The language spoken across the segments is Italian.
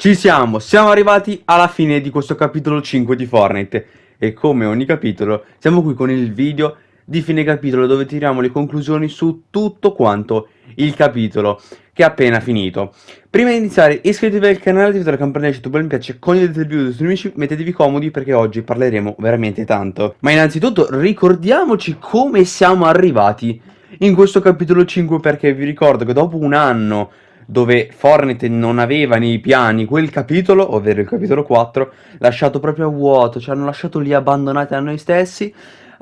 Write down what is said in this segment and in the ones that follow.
Ci siamo, siamo arrivati alla fine di questo capitolo 5 di Fortnite e come ogni capitolo siamo qui con il video di fine capitolo dove tiriamo le conclusioni su tutto quanto il capitolo che è appena finito. Prima di iniziare iscrivetevi al canale, attivate la campanella se YouTube mi piace, condividete il video sui i amici, mettetevi comodi perché oggi parleremo veramente tanto. Ma innanzitutto ricordiamoci come siamo arrivati in questo capitolo 5 perché vi ricordo che dopo un anno dove Fornite non aveva nei piani quel capitolo, ovvero il capitolo 4, lasciato proprio a vuoto, ci hanno lasciato lì abbandonati a noi stessi.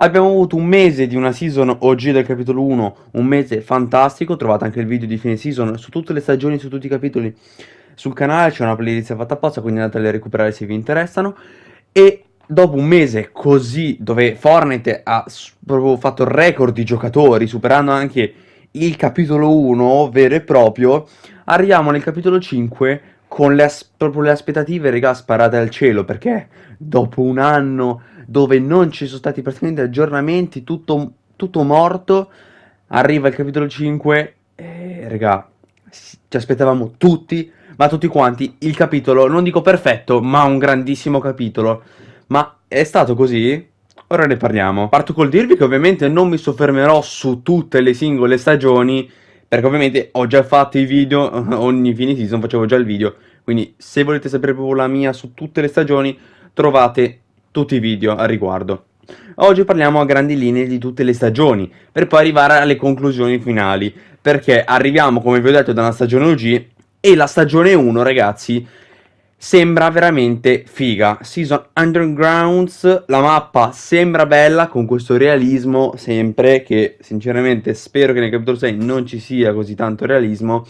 Abbiamo avuto un mese di una season OG del capitolo 1, un mese fantastico, trovate anche il video di fine season su tutte le stagioni, su tutti i capitoli sul canale, c'è una playlist fatta apposta, quindi andatele a recuperare se vi interessano. E dopo un mese così, dove Fortnite ha proprio fatto il record di giocatori, superando anche il capitolo 1 vero e proprio, arriviamo nel capitolo 5 con le, as- le aspettative, regà, sparate al cielo, perché dopo un anno dove non ci sono stati praticamente aggiornamenti, tutto, tutto morto, arriva il capitolo 5 e, regà, ci aspettavamo tutti, ma tutti quanti, il capitolo, non dico perfetto, ma un grandissimo capitolo. Ma è stato così? Ora ne parliamo. Parto col dirvi che ovviamente non mi soffermerò su tutte le singole stagioni, perché ovviamente ho già fatto i video, ogni fine season facevo già il video, quindi se volete sapere proprio la mia su tutte le stagioni, trovate tutti i video al riguardo. Oggi parliamo a grandi linee di tutte le stagioni, per poi arrivare alle conclusioni finali, perché arriviamo, come vi ho detto, da una stagione OG e la stagione 1, ragazzi, sembra veramente figa. Season Undergrounds, la mappa sembra bella con questo realismo sempre che sinceramente spero che nel capitolo 6 non ci sia così tanto realismo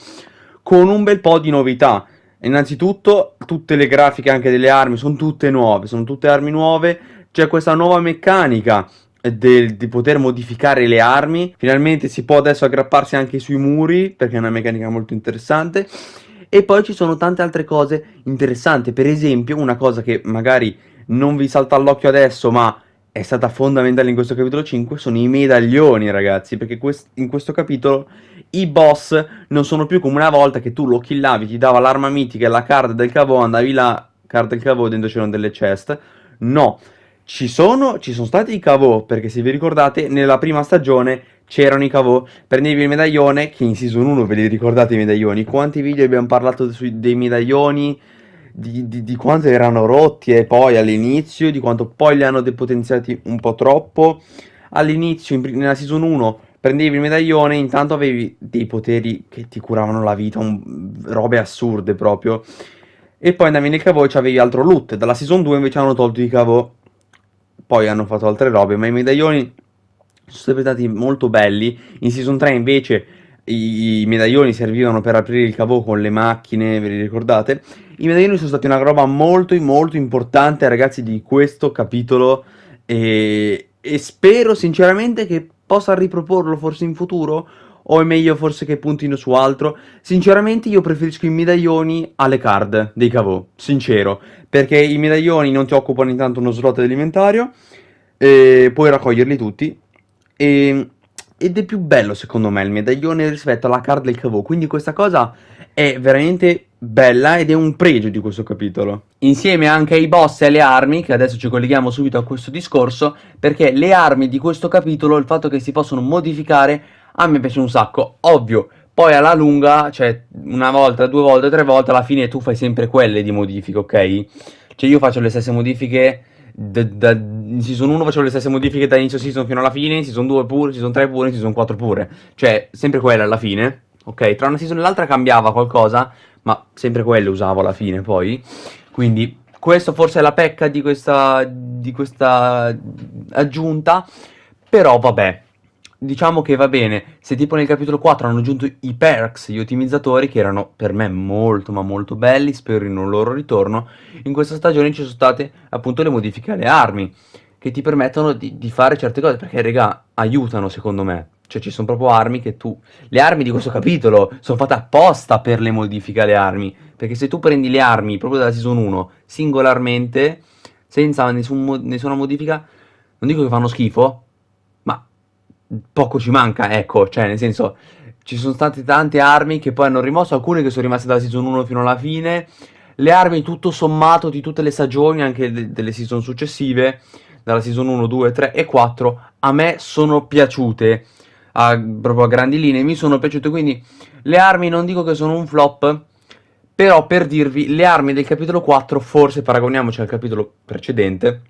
con un bel po' di novità. Innanzitutto tutte le grafiche anche delle armi sono tutte nuove, sono tutte armi nuove, c'è questa nuova meccanica del, di poter modificare le armi, finalmente si può adesso aggrapparsi anche sui muri perché è una meccanica molto interessante e poi ci sono tante altre cose interessanti, per esempio una cosa che magari non vi salta all'occhio adesso, ma è stata fondamentale in questo capitolo 5 sono i medaglioni, ragazzi, perché quest- in questo capitolo i boss non sono più come una volta che tu lo killavi, ti dava l'arma mitica e la card del cavo, andavi là, card del cavo, dentro c'erano delle chest. No, ci sono, ci sono stati i cavo, perché se vi ricordate, nella prima stagione c'erano i cavò, prendevi il medaglione, che in season 1 ve li ricordate i medaglioni, quanti video abbiamo parlato sui, dei medaglioni, di, di, di, quanto erano rotti e poi all'inizio, di quanto poi li hanno depotenziati un po' troppo. All'inizio, in, nella season 1, prendevi il medaglione, intanto avevi dei poteri che ti curavano la vita, un, robe assurde proprio. E poi andavi nel cavò e avevi altro loot. Dalla season 2 invece hanno tolto i cavò, Poi hanno fatto altre robe, ma i medaglioni sono stati molto belli. In Season 3 invece i medaglioni servivano per aprire il cavo con le macchine, ve li ricordate? I medaglioni sono stati una roba molto molto importante ragazzi di questo capitolo e, e spero sinceramente che possa riproporlo forse in futuro o è meglio forse che puntino su altro? Sinceramente io preferisco i medaglioni alle card dei cavò, sincero, perché i medaglioni non ti occupano intanto uno slot dell'inventario e puoi raccoglierli tutti e, ehm, ed è più bello secondo me il medaglione rispetto alla card del cavo. Quindi questa cosa è veramente bella ed è un pregio di questo capitolo. Insieme anche ai boss e alle armi, che adesso ci colleghiamo subito a questo discorso, perché le armi di questo capitolo, il fatto che si possono modificare, a me piace un sacco, ovvio. Poi alla lunga, cioè una volta, due volte, tre volte, alla fine tu fai sempre quelle di modifica, ok? Cioè io faccio le stesse modifiche da, da, in season 1 facevo le stesse modifiche da inizio season fino alla fine, in season 2 pure, in season 3 pure, in season 4 pure. Cioè, sempre quella alla fine, ok? Tra una season e l'altra cambiava qualcosa, ma sempre quelle usavo alla fine poi. Quindi, questo forse è la pecca di questa, di questa aggiunta, però vabbè diciamo che va bene, se tipo nel capitolo 4 hanno aggiunto i perks, gli ottimizzatori, che erano per me molto ma molto belli, spero in un loro ritorno, in questa stagione ci sono state appunto le modifiche alle armi, che ti permettono di, di fare certe cose, perché regà, aiutano secondo me. Cioè ci sono proprio armi che tu... Le armi di questo capitolo sono fatte apposta per le modifiche alle armi, perché se tu prendi le armi proprio dalla season 1 singolarmente, senza nessun, nessuna modifica, non dico che fanno schifo, poco ci manca, ecco, cioè nel senso ci sono state tante armi che poi hanno rimosso, alcune che sono rimaste dalla season 1 fino alla fine. Le armi tutto sommato di tutte le stagioni, anche de- delle season successive, dalla season 1, 2, 3 e 4, a me sono piaciute. A, proprio a grandi linee mi sono piaciute. Quindi le armi non dico che sono un flop. Però per dirvi, le armi del capitolo 4, forse paragoniamoci al capitolo precedente,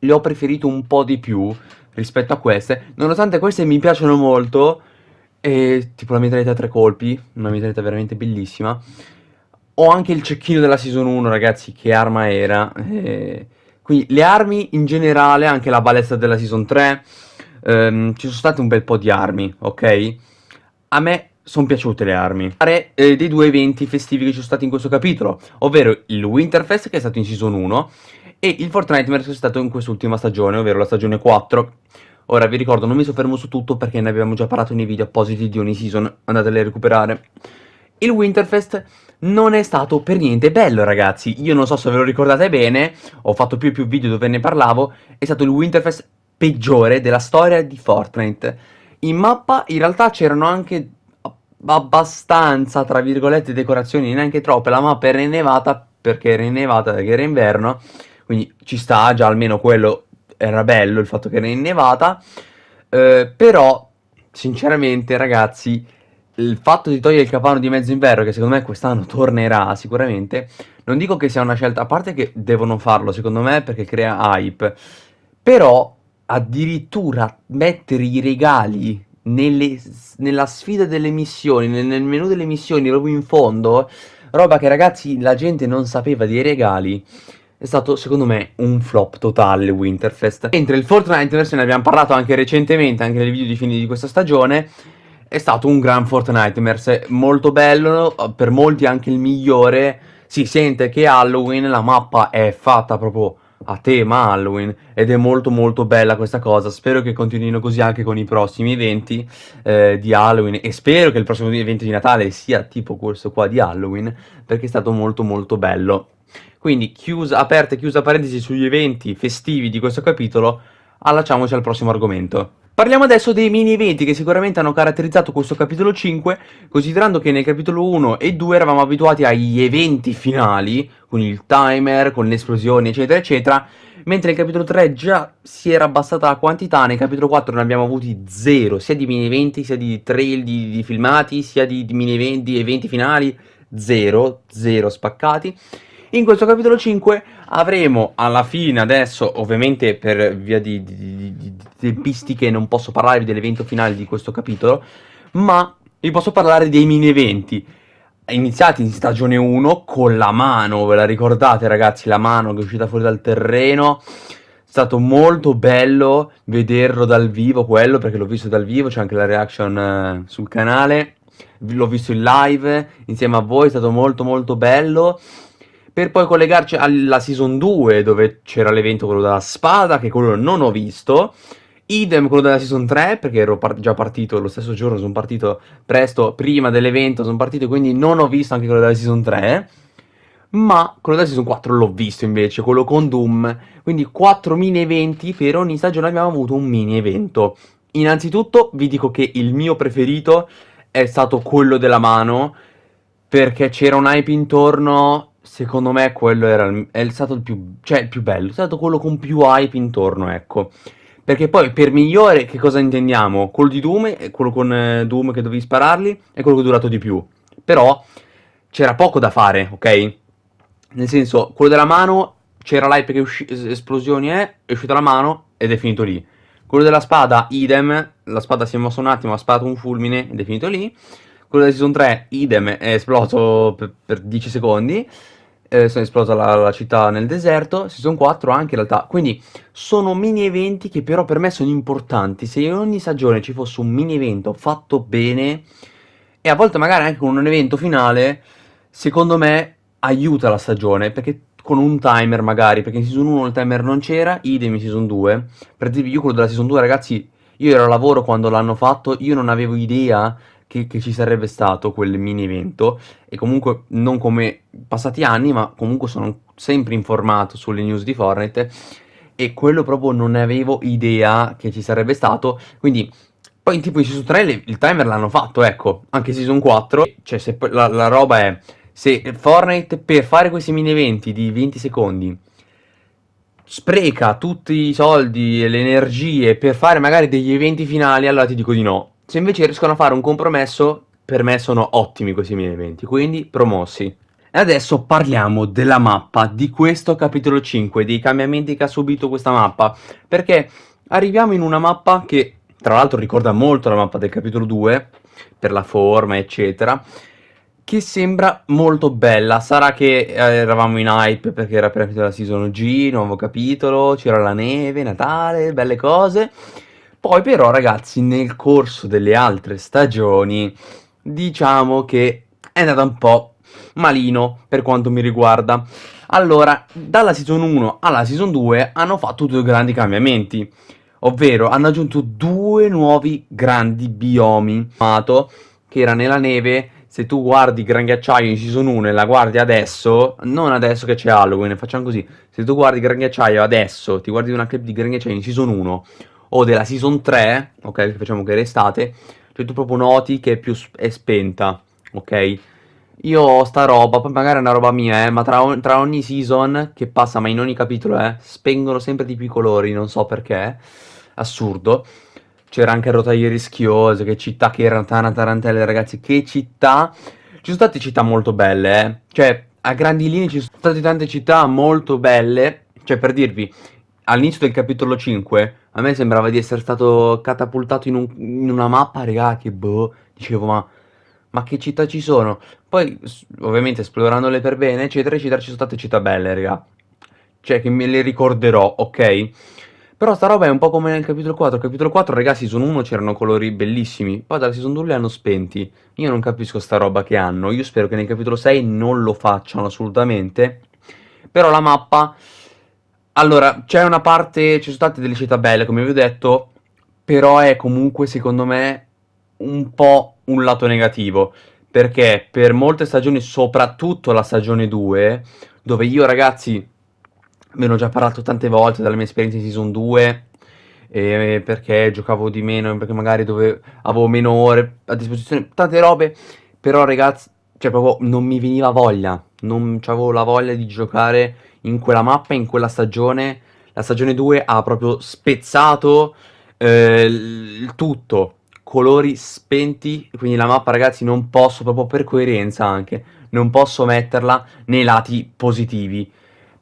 le ho preferite un po' di più rispetto a queste. Nonostante queste mi piacciono molto, eh, tipo la mitraglietta a tre colpi, una mitraglietta veramente bellissima. Ho anche il cecchino della Season 1, ragazzi, che arma era. Eh, quindi le armi in generale, anche la balestra della Season 3, ehm, ci sono state un bel po' di armi, ok? A me sono piaciute le armi. Fare eh, dei due eventi festivi che ci sono stati in questo capitolo, ovvero il Winterfest che è stato in Season 1 e il Fortnite mi è risuscitato in quest'ultima stagione, ovvero la stagione 4. Ora vi ricordo, non mi soffermo su tutto perché ne abbiamo già parlato nei video appositi di ogni season, andatele a recuperare. Il Winterfest non è stato per niente bello, ragazzi. Io non so se ve lo ricordate bene, ho fatto più e più video dove ne parlavo. È stato il Winterfest peggiore della storia di Fortnite. In mappa in realtà c'erano anche abbastanza, tra virgolette, decorazioni, neanche troppe. La mappa era innevata perché era innevata, perché era inverno quindi ci sta già almeno quello. Era bello il fatto che era innevata. Eh, però, sinceramente, ragazzi, il fatto di togliere il capanno di mezzo inverno, che secondo me quest'anno tornerà sicuramente, non dico che sia una scelta, a parte che devono farlo, secondo me, perché crea hype, però addirittura mettere i regali nelle, nella sfida delle missioni, nel, nel menu delle missioni, proprio in fondo, roba che ragazzi la gente non sapeva dei regali, è stato, secondo me, un flop totale Winterfest. Mentre il Fortnite, se ne abbiamo parlato anche recentemente, anche nel video di fine di questa stagione, è stato un gran Fortnite, molto bello, per molti anche il migliore. Si sente che Halloween, la mappa è fatta proprio a tema Halloween ed è molto molto bella questa cosa. Spero che continuino così anche con i prossimi eventi eh, di Halloween e spero che il prossimo evento di Natale sia tipo questo qua di Halloween perché è stato molto molto bello. Quindi, chiusa, aperta e chiusa parentesi sugli eventi festivi di questo capitolo, allacciamoci al prossimo argomento. Parliamo adesso dei mini eventi che sicuramente hanno caratterizzato questo capitolo 5, considerando che nel capitolo 1 e 2 eravamo abituati agli eventi finali, con il timer, con le esplosioni, eccetera, eccetera, mentre nel capitolo 3 già si era abbassata la quantità, nel capitolo 4 ne abbiamo avuti zero, sia di mini eventi, sia di trail, di, di filmati, sia di, di mini eventi, eventi finali, zero, zero spaccati. In questo capitolo 5 avremo alla fine, adesso ovviamente per via di, di, di, tempistiche non posso parlarvi dell'evento finale di questo capitolo, ma vi posso parlare dei mini eventi. Iniziati in stagione 1 con la mano, ve la ricordate ragazzi, la mano che è uscita fuori dal terreno. È stato molto bello vederlo dal vivo quello perché l'ho visto dal vivo, c'è anche la reaction uh, sul canale, l'ho visto in live insieme a voi, è stato molto molto bello per poi collegarci alla season 2 dove c'era l'evento quello della spada che quello non ho visto idem quello della season 3 perché ero par- già partito lo stesso giorno sono partito presto prima dell'evento sono partito quindi non ho visto anche quello della season 3 ma quello della season 4 l'ho visto invece quello con Doom quindi 4 mini eventi per ogni stagione abbiamo avuto un mini evento innanzitutto vi dico che il mio preferito è stato quello della mano perché c'era un hype intorno secondo me quello era il, è stato il più, cioè, il più bello, è stato quello con più hype intorno, ecco. Perché poi per migliore che cosa intendiamo? Quello di Doom, eh, quello con eh, Doom che dovevi spararli, è quello che è durato di più. Però c'era poco da fare, ok? Nel senso, quello della mano, c'era l'hype che usci- esplosioni è, eh, è uscita la mano ed è finito lì. Quello della spada, idem, la spada si è mossa un attimo, ha sparato un fulmine ed è finito lì. Quello della season 3, idem, è esploso per, per 10 secondi eh, sono esplosa la, la, città nel deserto, season 4 anche in realtà, quindi sono mini eventi che però per me sono importanti, se in ogni stagione ci fosse un mini evento fatto bene e a volte magari anche con un evento finale, secondo me aiuta la stagione, perché con un timer magari, perché in season 1 il timer non c'era, idem in season 2, per dirvi io quello della season 2 ragazzi, io ero a lavoro quando l'hanno fatto, io non avevo idea che, che ci sarebbe stato quel mini evento e comunque non come passati anni, ma comunque sono sempre informato sulle news di Fortnite e quello proprio non avevo idea che ci sarebbe stato, quindi poi in tipo in season 3 il timer l'hanno fatto, ecco, anche in season 4, cioè se la, la roba è se Fortnite per fare questi mini eventi di 20 secondi spreca tutti i soldi e le energie per fare magari degli eventi finali, allora ti dico di no. Se invece riescono a fare un compromesso, per me sono ottimi questi miei eventi, quindi promossi. E adesso parliamo della mappa di questo capitolo 5, dei cambiamenti che ha subito questa mappa, perché arriviamo in una mappa che tra l'altro ricorda molto la mappa del capitolo 2, per la forma eccetera, che sembra molto bella. Sarà che eh, eravamo in hype perché era appena finita la season G, nuovo capitolo, c'era la neve, Natale, belle cose. Poi però ragazzi nel corso delle altre stagioni diciamo che è andata un po' malino per quanto mi riguarda. Allora, dalla season 1 alla season 2 hanno fatto due grandi cambiamenti, ovvero hanno aggiunto due nuovi grandi biomi, che era nella neve, se tu guardi Gran Ghiacciaio in season 1 e la guardi adesso, non adesso che c'è Halloween, facciamo così, se tu guardi Gran Ghiacciaio adesso, ti guardi una clip di Gran Ghiacciaio in season 1 o della season 3, ok, facciamo che era estate, cioè tu proprio noti che è più sp- è spenta, ok? Io ho sta roba, poi magari è una roba mia, eh, ma tra, on- tra, ogni season che passa, ma in ogni capitolo, eh, spengono sempre di più i colori, non so perché, assurdo. C'era anche rotaie rischiose, che città che era, Tana Tarantelle, ragazzi, che città. Ci sono state città molto belle, eh. Cioè, a grandi linee ci sono state tante città molto belle. Cioè, per dirvi, all'inizio del capitolo 5 a me sembrava di essere stato catapultato in, un, in una mappa, regà, che boh. Dicevo, ma, ma, che città ci sono? Poi, ovviamente, esplorandole per bene, eccetera, eccetera, ci sono state città belle, regà. Cioè, che me le ricorderò, ok? Però sta roba è un po' come nel capitolo 4. Capitolo 4, regà, Season 1 c'erano colori bellissimi. Poi dal Season 2 li hanno spenti. Io non capisco sta roba che hanno. Io spero che nel capitolo 6 non lo facciano assolutamente. Però la mappa allora, c'è una parte, ci sono state delle città belle, come vi ho detto, però è comunque, secondo me, un po' un lato negativo, perché per molte stagioni, soprattutto la stagione 2, dove io ragazzi, ve ne già parlato tante volte dalla mia esperienza in season 2, eh, perché giocavo di meno, perché magari dove avevo meno ore a disposizione, tante robe, però ragazzi, cioè proprio non mi veniva voglia non avevo la voglia di giocare in quella mappa, in quella stagione. La stagione 2 ha proprio spezzato eh, il tutto, colori spenti, quindi la mappa ragazzi non posso, proprio per coerenza anche, non posso metterla nei lati positivi.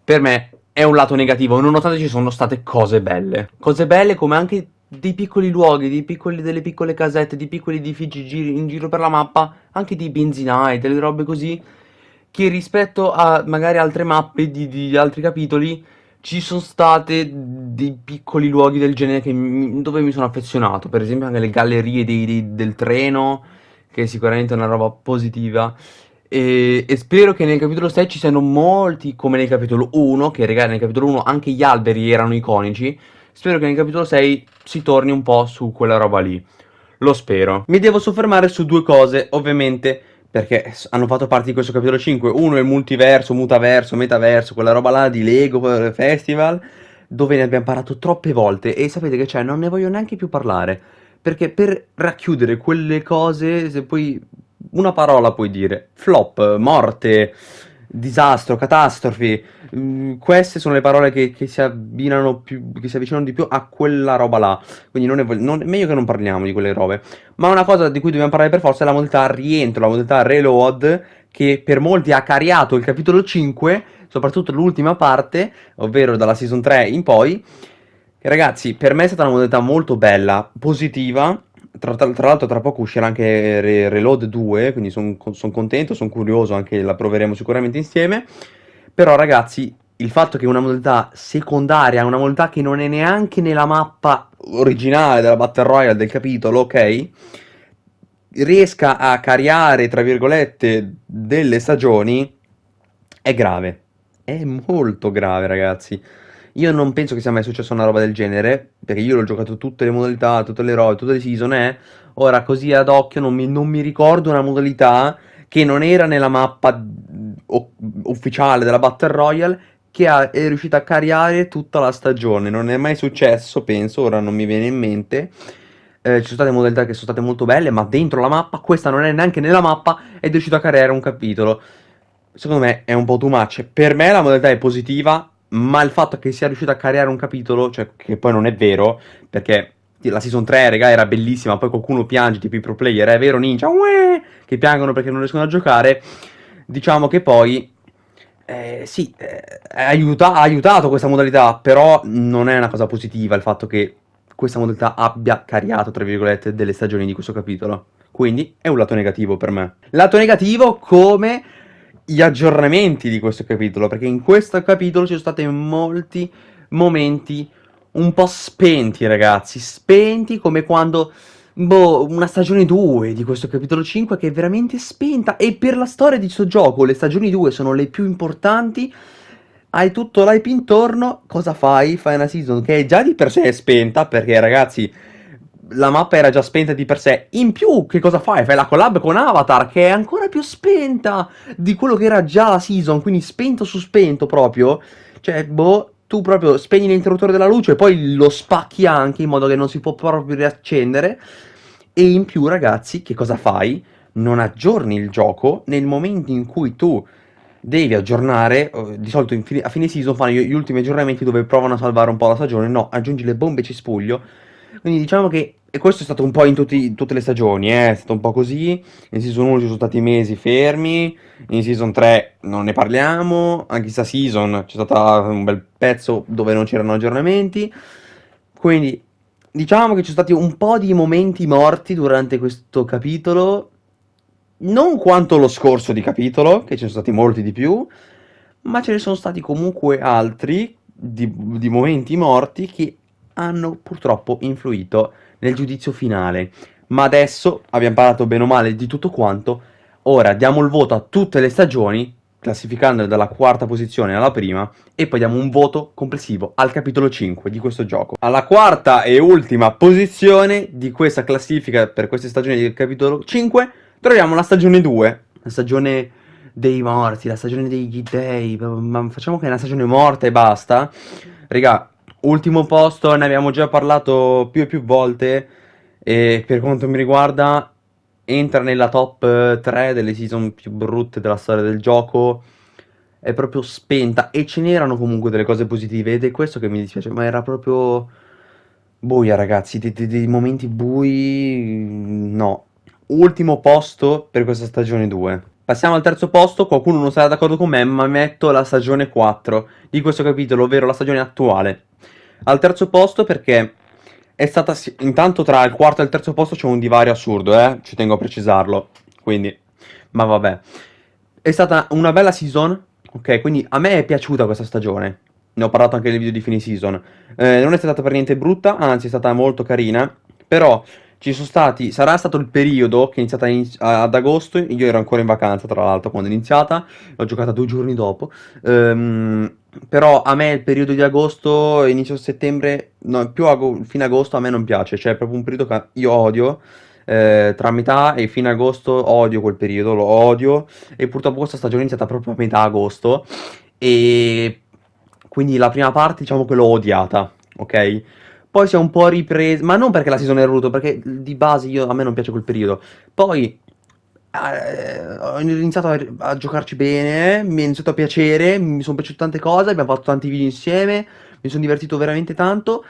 Per me è un lato negativo, nonostante ci sono state cose belle. Cose belle come anche dei piccoli luoghi, piccoli, delle piccole casette, dei piccoli edifici in giro per la mappa, anche dei benzinai, delle robe così che rispetto a magari altre mappe di, di altri capitoli ci sono state dei piccoli luoghi del genere mi, dove mi sono affezionato, per esempio anche le gallerie dei, dei, del treno, che è sicuramente è una roba positiva. E, e, spero che nel capitolo 6 ci siano molti come nel capitolo 1, che regà nel capitolo 1 anche gli alberi erano iconici. Spero che nel capitolo 6 si torni un po' su quella roba lì. Lo spero. Mi devo soffermare su due cose, ovviamente perché hanno fatto parte di questo capitolo 5. Uno è il multiverso, mutaverso, metaverso, quella roba là di Lego Festival, dove ne abbiamo parlato troppe volte e sapete che c'è, non ne voglio neanche più parlare, perché per racchiudere quelle cose, se poi una parola puoi dire, flop, morte, disastro, catastrofi. Mm, queste sono le parole che, che, si abbinano più, che si avvicinano di più a quella roba là. Quindi non è, non, meglio che non parliamo di quelle robe. Ma una cosa di cui dobbiamo parlare per forza è la modalità rientro, la modalità reload, che per molti ha cariato il capitolo 5, soprattutto l'ultima parte, ovvero dalla season 3 in poi. Ragazzi, per me è stata una modalità molto bella, positiva tra, tra, l'altro tra poco uscirà anche Re- Reload 2, quindi sono son contento, sono curioso, anche la proveremo sicuramente insieme. Però ragazzi, il fatto che una modalità secondaria, una modalità che non è neanche nella mappa originale della Battle Royale del capitolo, ok? Riesca a cariare, tra virgolette, delle stagioni, è grave. È molto grave, ragazzi. Io non penso che sia mai successa una roba del genere, perché io l'ho giocato tutte le modalità, tutte le robe, tutte le season, eh. Ora, così ad occhio, non mi, non mi ricordo una modalità che non era nella mappa mm, o- ufficiale della Battle Royale che ha, è riuscita a cariare tutta la stagione. Non è mai successo, penso, ora non mi viene in mente. Eh, ci sono state modalità che sono state molto belle, ma dentro la mappa, questa non è neanche nella mappa, è riuscito a cariare un capitolo. Secondo me è un po' too much. Per me la modalità è positiva, ma il fatto che sia riuscito a creare un capitolo, cioè che poi non è vero, perché la season 3, raga, era bellissima, poi qualcuno piange, tipo i pro player, è vero ninja, uè, che piangono perché non riescono a giocare, diciamo che poi... Eh, sì, eh, aiuta, ha aiutato questa modalità, però non è una cosa positiva il fatto che questa modalità abbia cariato, tra virgolette, delle stagioni di questo capitolo. Quindi è un lato negativo per me. Lato negativo come gli aggiornamenti di questo capitolo, perché in questo capitolo ci sono stati molti momenti un po' spenti, ragazzi, spenti come quando boh, una stagione 2 di questo capitolo 5 che è veramente spenta e per la storia di questo gioco le stagioni 2 sono le più importanti. Hai tutto l'hype intorno, cosa fai? Fai una season che è già di per sé spenta perché ragazzi la mappa era già spenta di per sé. In più, che cosa fai? Fai la collab con Avatar, che è ancora più spenta di quello che era già la season, quindi spento su spento proprio. Cioè, boh, tu proprio spegni l'interruttore della luce e poi lo spacchi anche in modo che non si può proprio riaccendere. E in più, ragazzi, che cosa fai? Non aggiorni il gioco nel momento in cui tu devi aggiornare. Eh, di solito fine, a fine season fanno gli ultimi aggiornamenti dove provano a salvare un po' la stagione. No, aggiungi le bombe cespuglio quindi diciamo che e questo è stato un po' in, tutti, tutte le stagioni, eh? è stato un po' così. In season 1 ci sono stati mesi fermi, in season 3 non ne parliamo, anche in sta season c'è stato un bel pezzo dove non c'erano aggiornamenti. Quindi diciamo che ci sono stati un po' di momenti morti durante questo capitolo, non quanto lo scorso di capitolo, che ce ne sono stati molti di più, ma ce ne sono stati comunque altri di, di momenti morti che hanno purtroppo influito nel giudizio finale. Ma adesso abbiamo parlato bene o male di tutto quanto. Ora diamo il voto a tutte le stagioni, classificandole dalla quarta posizione alla prima, e poi diamo un voto complessivo al capitolo 5 di questo gioco. Alla quarta e ultima posizione di questa classifica per queste stagioni del capitolo 5 troviamo la stagione 2, la stagione dei morti, la stagione degli dei, ma facciamo che è una stagione morta e basta. Raga, Ultimo posto, ne abbiamo già parlato più e più volte e per quanto mi riguarda entra nella top 3 delle season più brutte della storia del gioco. È proprio spenta e ce n'erano comunque delle cose positive ed è questo che mi dispiace, ma era proprio buia ragazzi, dei, dei, dei momenti bui no. Ultimo posto per questa stagione 2. Passiamo al terzo posto, qualcuno non sarà d'accordo con me, ma metto la stagione 4 di questo capitolo, ovvero la stagione attuale. Al terzo posto perché è stata... Intanto tra il quarto e il terzo posto c'è un divario assurdo, eh? ci tengo a precisarlo, quindi... Ma vabbè. È stata una bella season, ok? Quindi a me è piaciuta questa stagione. Ne ho parlato anche nel video di fine season. Eh, non è stata per niente brutta, anzi è stata molto carina. Però ci sono stati, sarà stato il periodo che è iniziata in, ad agosto, io ero ancora in vacanza tra l'altro quando è iniziata, l'ho giocata due giorni dopo, ehm, però a me il periodo di agosto, inizio settembre, no, più ago, fine agosto a me non piace, cioè è proprio un periodo che io odio, eh, tra metà e fine agosto odio quel periodo, lo odio e purtroppo questa stagione è iniziata proprio a metà agosto e quindi la prima parte diciamo che l'ho odiata, ok? Poi si è un po' ripreso, ma non perché la season è rotto, perché di base io, a me non piace quel periodo. Poi eh, ho iniziato a, a, giocarci bene, mi è iniziato a piacere, mi sono piaciute tante cose, abbiamo fatto tanti video insieme, mi sono divertito veramente tanto,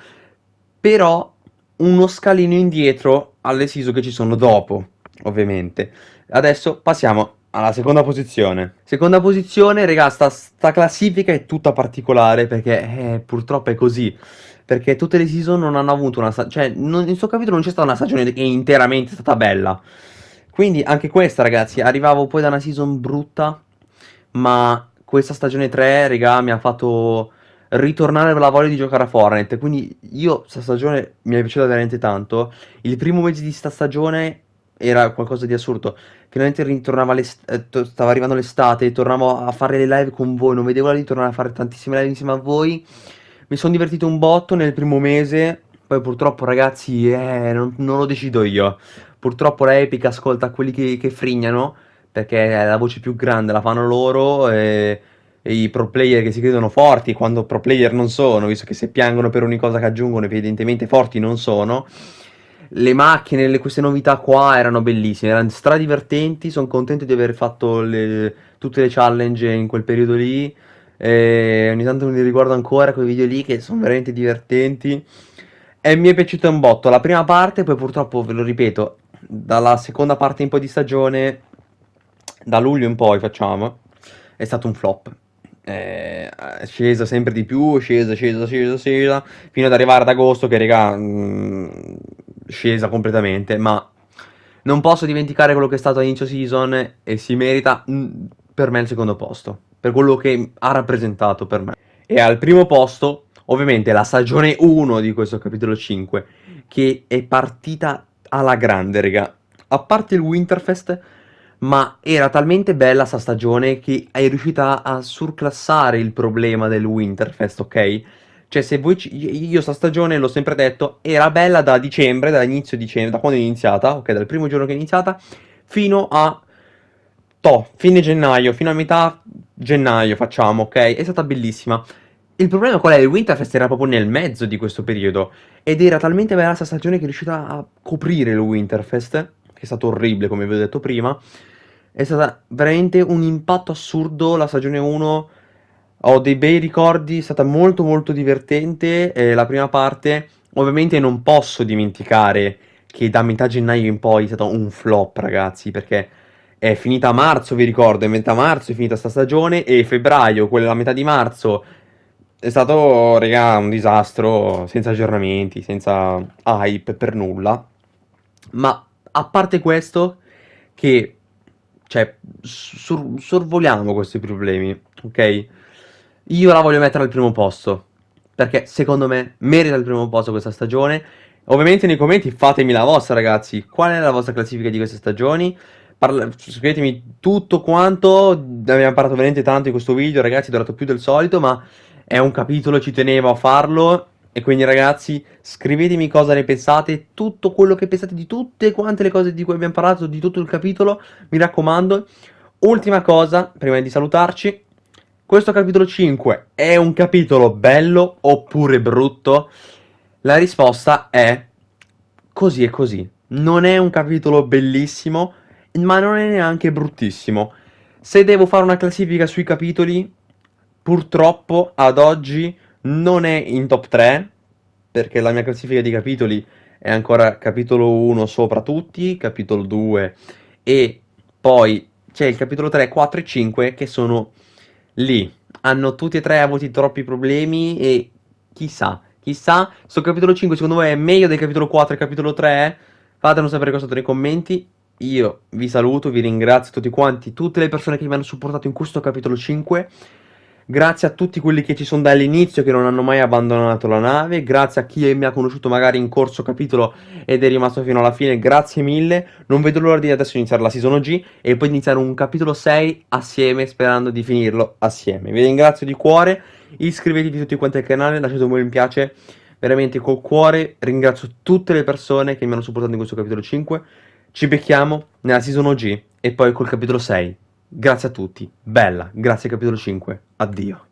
però uno scalino indietro alle season che ci sono dopo, ovviamente. Adesso passiamo alla seconda posizione. Seconda posizione, raga, sta, sta classifica è tutta particolare perché eh, purtroppo è così. Perché tutte le season non hanno avuto una... Sta- cioè, non, in sto capitolo non c'è stata una stagione che è interamente stata bella. Quindi anche questa, ragazzi, arrivavo poi da una season brutta, ma questa stagione 3, raga, mi ha fatto ritornare per la voglia di giocare a Fortnite. Quindi io, questa stagione mi è piaciuta veramente tanto. Il primo mese di sta stagione era qualcosa di assurdo. Finalmente ritornava l'est- eh, stava arrivando l'estate, tornavo a fare le live con voi, non vedevo l'ora di tornare a fare tantissime live insieme a voi. Mi sono divertito un botto nel primo mese, poi purtroppo ragazzi eh, non, non, lo decido io. Purtroppo la Epic ascolta quelli che, che frignano, perché è la voce più grande, la fanno loro e, e, i pro player che si credono forti quando pro player non sono, visto che se piangono per ogni cosa che aggiungono evidentemente forti non sono. Le macchine, le, queste novità qua erano bellissime, erano stradivertenti, sono contento di aver fatto le, tutte le challenge in quel periodo lì e ogni tanto me li riguardo ancora quei video lì che sono veramente divertenti. E mi è piaciuto un botto la prima parte, poi purtroppo ve lo ripeto, dalla seconda parte in poi di stagione, da luglio in poi facciamo, è stato un flop. Eh, è scesa sempre di più, scesa, scesa, scesa, scesa, fino ad arrivare ad agosto che regà, mh, mm, scesa completamente, ma non posso dimenticare quello che è stato all'inizio season e si merita mh, mm, per me il secondo posto, per quello che ha rappresentato per me. E al primo posto, ovviamente, la stagione 1 di questo capitolo 5, che è partita alla grande, raga. A parte il Winterfest, ma era talmente bella sta stagione che è riuscita a surclassare il problema del Winterfest, ok? Cioè, se voi ci... io sta stagione l'ho sempre detto, era bella da dicembre, dall'inizio inizio dicembre, da quando è iniziata, ok, dal primo giorno che è iniziata, fino a toh, fine gennaio, fino a metà gennaio facciamo, ok? È stata bellissima. Il problema qual è? Il Winterfest era proprio nel mezzo di questo periodo ed era talmente bella questa stagione che è riuscita a coprire il Winterfest, che è stato orribile come vi ho detto prima. È stata veramente un impatto assurdo la stagione 1. Ho dei bei ricordi, è stata molto molto divertente eh, la prima parte. Ovviamente non posso dimenticare che da metà gennaio in poi è stato un flop, ragazzi, perché è finita a marzo, vi ricordo, è metà marzo è finita sta stagione e febbraio, quella a metà di marzo è stato, regà, un disastro, senza aggiornamenti, senza hype per nulla. Ma a parte questo che cioè sor- sorvoliamo questi problemi, ok? Io la voglio mettere al primo posto perché secondo me merita il primo posto questa stagione. Ovviamente nei commenti fatemi la vostra, ragazzi. Qual è la vostra classifica di queste stagioni? parla- scrivetemi tutto quanto, abbiamo parlato veramente tanto in questo video, ragazzi, è durato più del solito, ma è un capitolo, ci tenevo a farlo. E quindi ragazzi, scrivetemi cosa ne pensate, tutto quello che pensate di tutte quante le cose di cui abbiamo parlato, di tutto il capitolo, mi raccomando. Ultima cosa, prima di salutarci, questo capitolo 5 è un capitolo bello oppure brutto? La risposta è così e così. Non è un capitolo bellissimo, ma non è neanche bruttissimo. Se devo fare una classifica sui capitoli, purtroppo ad oggi non è in top 3, perché la mia classifica di capitoli è ancora capitolo 1 sopra tutti, capitolo 2 e poi c'è il capitolo 3, 4 e 5 che sono lì. Hanno tutti e tre avuto troppi problemi e chissà, chissà, sto capitolo 5 secondo me è meglio del capitolo 4 e capitolo 3. Fatemelo sapere cosa sotto nei commenti io vi saluto, vi ringrazio tutti quanti, tutte le persone che mi hanno supportato in questo capitolo 5. Grazie a tutti quelli che ci sono dall'inizio, che non hanno mai abbandonato la nave. Grazie a chi mi ha conosciuto magari in corso capitolo ed è rimasto fino alla fine. Grazie mille. Non vedo l'ora di adesso iniziare la season G e poi iniziare un capitolo 6 assieme, sperando di finirlo assieme. Vi ringrazio di cuore. Iscrivetevi tutti quanti al canale, lasciate un bel mi piace. Veramente col cuore ringrazio tutte le persone che mi hanno supportato in questo capitolo 5. Ci becchiamo nella season OG e poi col capitolo 6. Grazie a tutti, bella, grazie capitolo 5, addio.